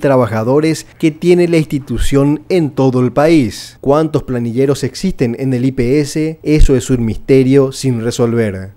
trabajadores que tiene la institución en todo el país. ¿Cuántos planilleros existen en el IPS? Eso es un misterio sin resolver.